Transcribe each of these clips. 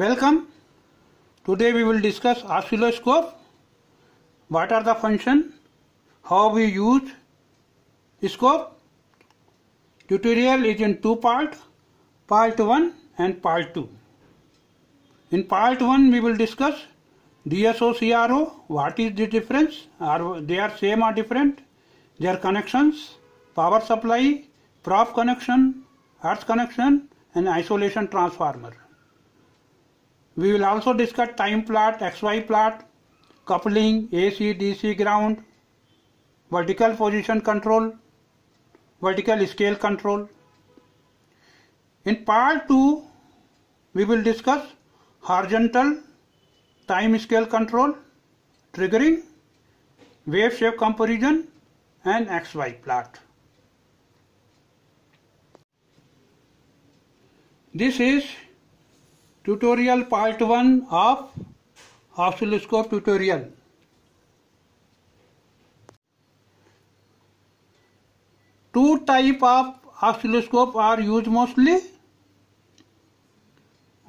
Welcome. Today we will discuss oscilloscope. What are the function? How we use scope? Tutorial is in two part, part 1 and part 2. In part 1 we will discuss DSO CRO, what is the difference? Are they are same or different? Their connections, power supply, prop connection, earth connection and isolation transformer. We will also discuss time plot, XY plot, coupling, AC, DC ground, vertical position control, vertical scale control. In part 2, we will discuss horizontal time scale control, triggering, wave shape comparison and XY plot. This is tutorial part one of oscilloscope tutorial two type of oscilloscope are use mostly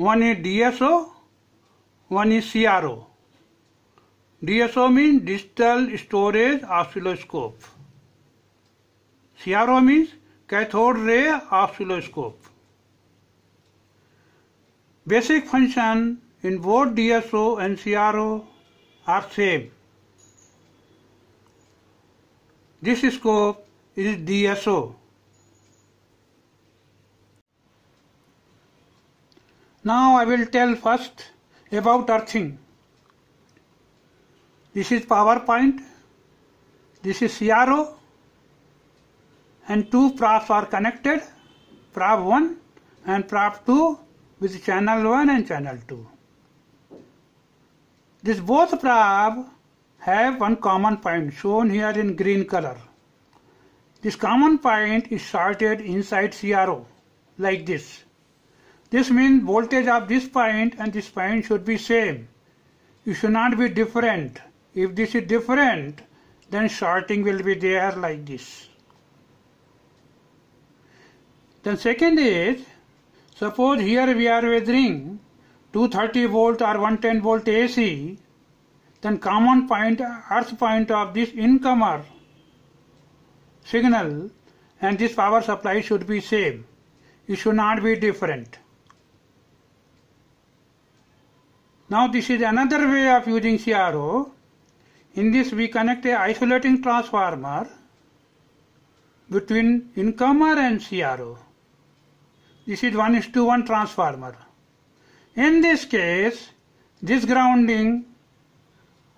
one is DSO one is CRO DSO mean digital storage oscilloscope CRO means cathode ray oscilloscope Basic function in both DSO and CRO are same. This scope is DSO. Now I will tell first about earthing. This is PowerPoint, this is CRO and two props are connected, prop 1 and prop 2 with channel 1 and channel 2. This both probe have one common point shown here in green color. This common point is sorted inside CRO like this. This means voltage of this point and this point should be same. It should not be different. If this is different, then shorting will be there like this. Then second is Suppose here we are measuring 230 volt or 110 volt AC, then common point, earth point of this incomer signal and this power supply should be same. It should not be different. Now this is another way of using CRO. In this we connect a isolating transformer between incomer and CRO. This is 1 is to 1 transformer. In this case, this grounding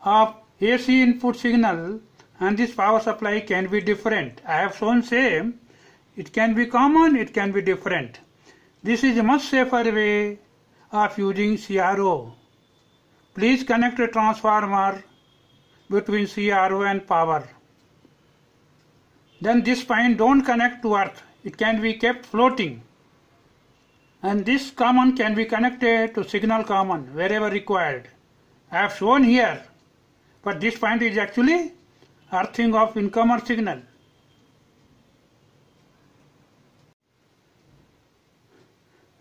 of AC input signal and this power supply can be different. I have shown same. It can be common, it can be different. This is a much safer way of using CRO. Please connect a transformer between CRO and power. Then this pin don't connect to earth. It can be kept floating and this common can be connected to signal common wherever required. I have shown here, but this point is actually earthing of incomer signal.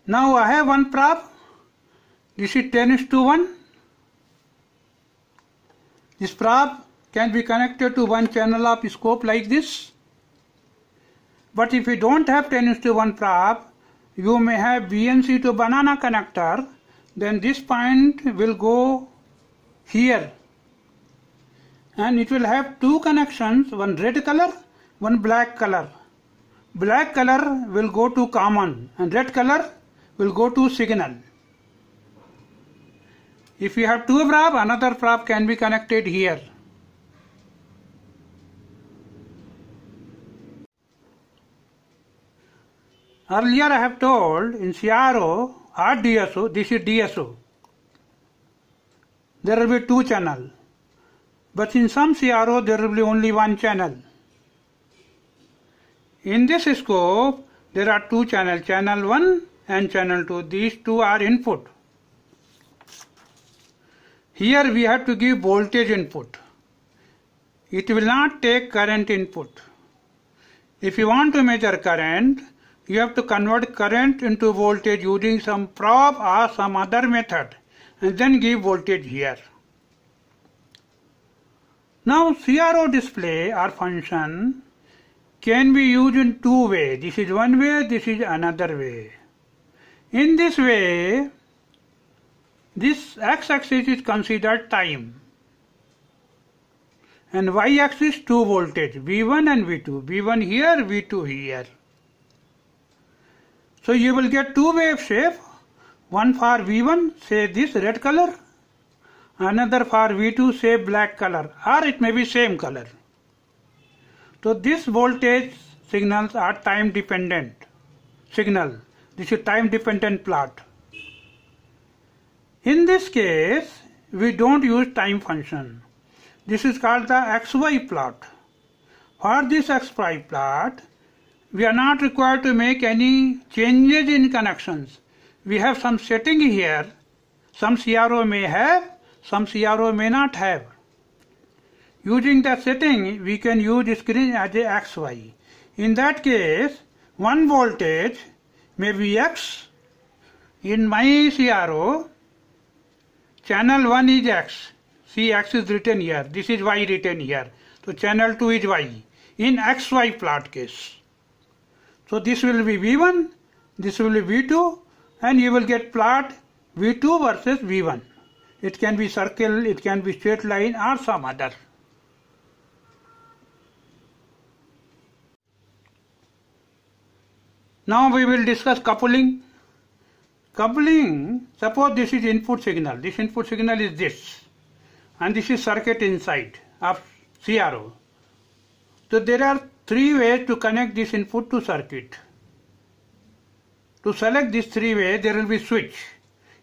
Now I have one probe. This is 10 is to 1. This probe can be connected to one channel of scope like this. But if you don't have 10 is to 1 probe, you may have BNC to banana connector then this point will go here and it will have two connections one red color one black color black color will go to common and red color will go to signal if you have two prop another prop can be connected here Earlier I have told in CRO or DSO, this is DSO. There will be two channel. But in some CRO there will be only one channel. In this scope there are two channel, channel 1 and channel 2. These two are input. Here we have to give voltage input. It will not take current input. If you want to measure current, you have to convert current into voltage using some probe or some other method and then give voltage here. Now CRO display or function can be used in two ways. This is one way, this is another way. In this way, this x-axis is considered time and y-axis two voltage V1 and V2. V1 here, V2 here. So you will get two wave shape, one for V1 say this red color, another for V2 say black color or it may be same color. So this voltage signals are time dependent signal. This is time dependent plot. In this case, we don't use time function. This is called the XY plot. For this XY plot, we are not required to make any changes in connections. We have some setting here. Some CRO may have, some CRO may not have. Using the setting, we can use screen as a XY. In that case, one voltage may be X. In my CRO, channel 1 is X. See, X is written here. This is Y written here. So channel 2 is Y. In XY plot case. So this will be V1, this will be V2 and you will get plot V2 versus V1. It can be circle, it can be straight line or some other. Now we will discuss coupling. Coupling, suppose this is input signal, this input signal is this and this is circuit inside of CRO. So there are Three ways to connect this input to circuit. To select this three way there will be switch.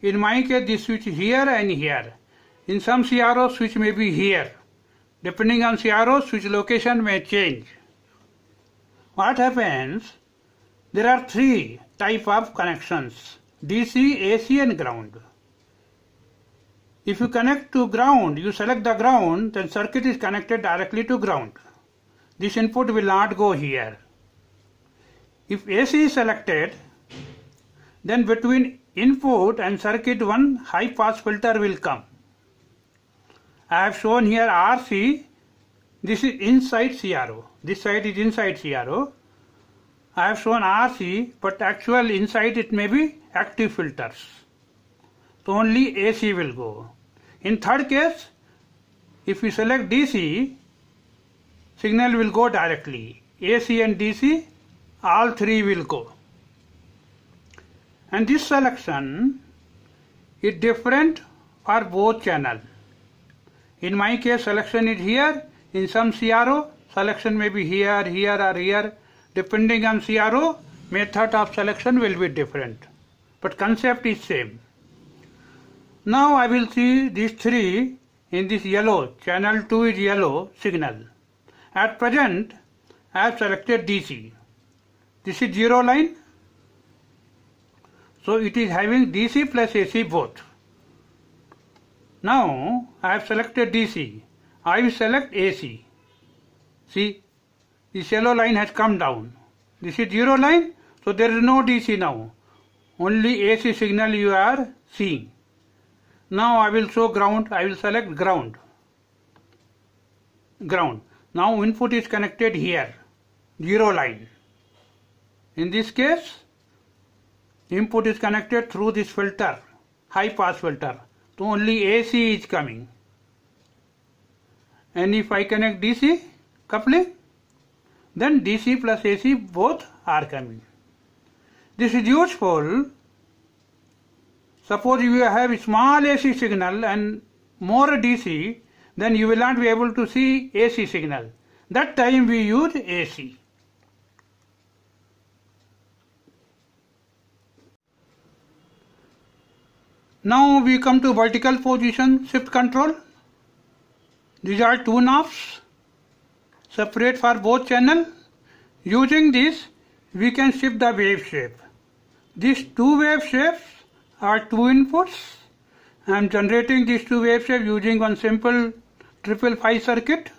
In my case this switch here and here. In some CRO switch may be here. Depending on CRO switch location may change. What happens? There are three type of connections. DC, AC and ground. If you connect to ground, you select the ground, then circuit is connected directly to ground this input will not go here. If AC is selected, then between input and circuit 1 high pass filter will come. I have shown here RC, this is inside CRO, this side is inside CRO. I have shown RC but actual inside it may be active filters. So only AC will go. In third case, if we select DC, signal will go directly. AC and DC, all three will go. And this selection is different for both channel. In my case, selection is here. In some CRO, selection may be here, here or here. Depending on CRO, method of selection will be different. But concept is same. Now I will see these three in this yellow. Channel 2 is yellow signal. At present, I have selected DC. This is zero line. So it is having DC plus AC both. Now I have selected DC. I will select AC. See, this yellow line has come down. This is zero line, so there is no DC now. Only AC signal you are seeing. Now I will show ground. I will select ground. Ground. Now input is connected here, 0 line. In this case, input is connected through this filter, high pass filter. So only AC is coming. And if I connect DC coupling, then DC plus AC both are coming. This is useful. Suppose you have a small AC signal and more DC, then you will not be able to see AC signal. That time we use AC. Now we come to vertical position shift control. These are two knobs separate for both channel. Using this we can shift the wave shape. These two wave shapes are two inputs. I am generating these two wave shapes using one simple triple five circuit.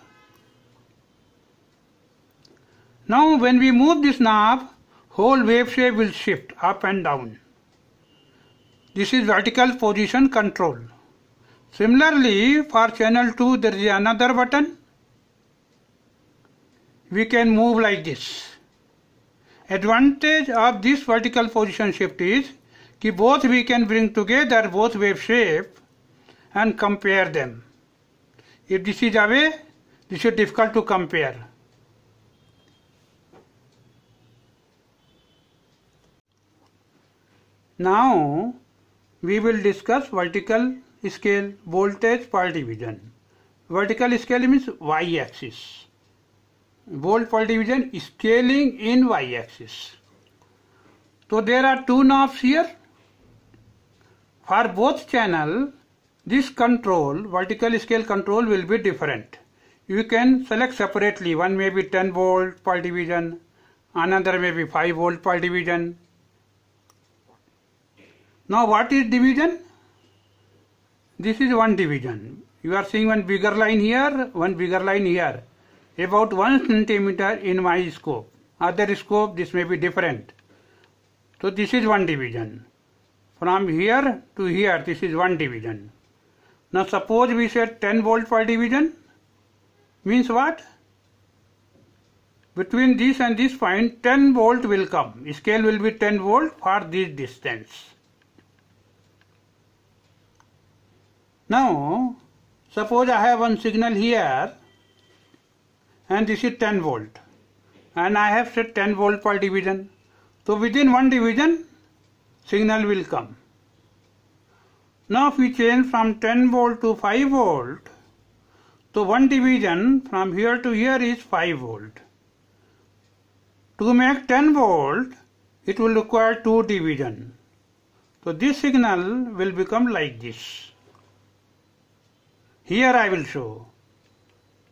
Now when we move this knob, whole wave shape will shift up and down. This is vertical position control. Similarly, for channel 2 there is another button. We can move like this. Advantage of this vertical position shift is that both we can bring together both wave shape and compare them. If this is away, this is difficult to compare. Now we will discuss vertical scale voltage per division. Vertical scale means y-axis. Volt per division scaling in y-axis. So there are two knobs here. For both channel, This control, vertical scale control will be different. You can select separately. One may be 10 volt per division, another may be 5 volt per division. Now what is division? This is one division. You are seeing one bigger line here, one bigger line here. About 1 centimeter in my scope. Other scope this may be different. So this is one division. From here to here this is one division. Now suppose we said 10 volt per division means what? Between this and this point 10 volt will come. Scale will be 10 volt for this distance. Now suppose I have one signal here and this is 10 volt and I have said 10 volt per division. So within one division signal will come. Now if we change from 10 volt to 5 volt, so one division from here to here is 5 volt. To make 10 volt, it will require two division. So this signal will become like this. Here I will show.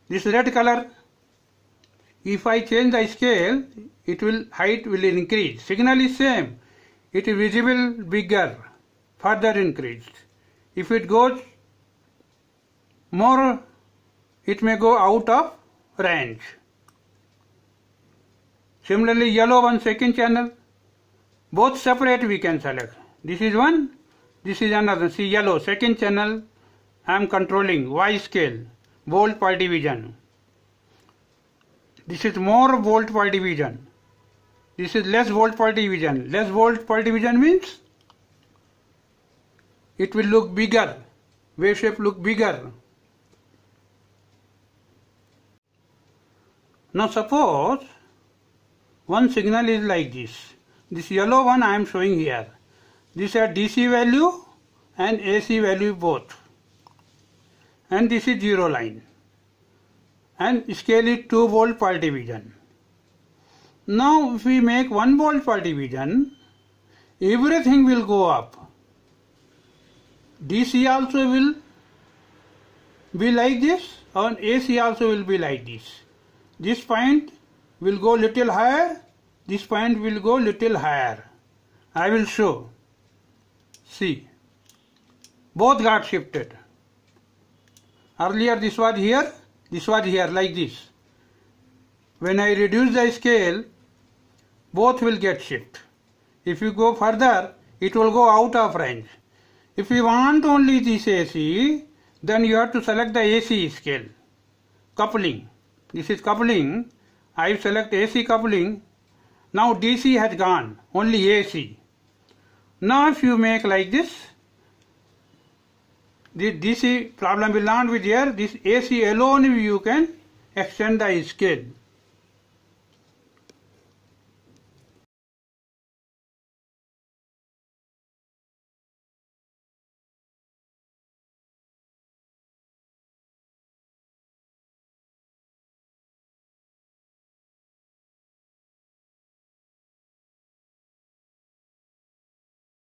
This red color, if I change the scale, it will height will increase. Signal is same, it is visible bigger further increased. If it goes more, it may go out of range. Similarly, yellow one second channel, both separate we can select. This is one, this is another. See yellow, second channel, I am controlling Y scale, volt per division. This is more volt per division. This is less volt per division. Less volt per division means it will look bigger wave shape look bigger now suppose one signal is like this this yellow one I am showing here This are DC value and AC value both and this is zero line and scale it 2 volt per division now if we make 1 volt per division everything will go up DC also will be like this and AC also will be like this. This point will go little higher, this point will go little higher. I will show. See, both got shifted. Earlier this was here, this was here like this. When I reduce the scale, both will get shift. If you go further, it will go out of range. If you want only this AC, then you have to select the AC scale. Coupling. This is coupling. I select AC coupling. Now DC has gone, only AC. Now if you make like this, the DC problem will not be there. This AC alone you can extend the scale.